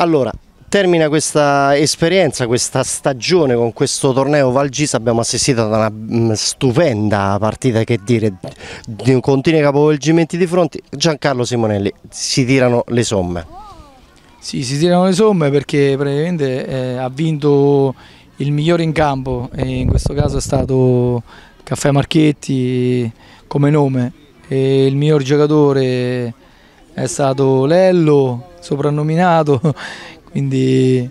Allora, termina questa esperienza, questa stagione con questo torneo Valgisa, abbiamo assistito ad una mm, stupenda partita che dire, di continui capovolgimenti di fronte, Giancarlo Simonelli, si tirano le somme. Sì, si tirano le somme perché praticamente eh, ha vinto il migliore in campo e in questo caso è stato Caffè Marchetti come nome e il miglior giocatore è stato Lello, soprannominato, quindi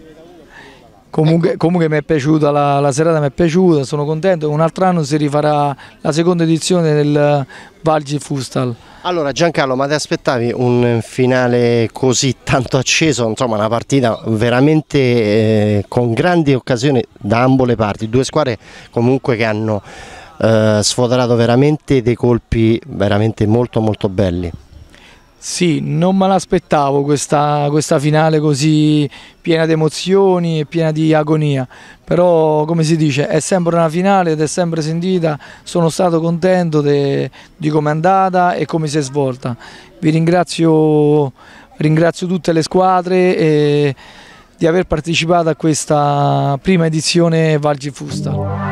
comunque, ecco. comunque mi è piaciuta la, la, serata, mi è piaciuta, sono contento, un altro anno si rifarà la seconda edizione del Valgi Fustal. Allora Giancarlo, ma ti aspettavi un finale così tanto acceso, insomma una partita veramente eh, con grandi occasioni da ambo le parti, due squadre comunque che hanno eh, sfoderato veramente dei colpi veramente molto molto belli. Sì, non me l'aspettavo questa, questa, finale così piena di emozioni e piena di agonia, però come si dice è sempre una finale ed è sempre sentita, sono stato contento di come è andata e come si è svolta. Vi ringrazio, ringrazio tutte le squadre eh, di aver partecipato a questa prima edizione Valgifusta. Fusta.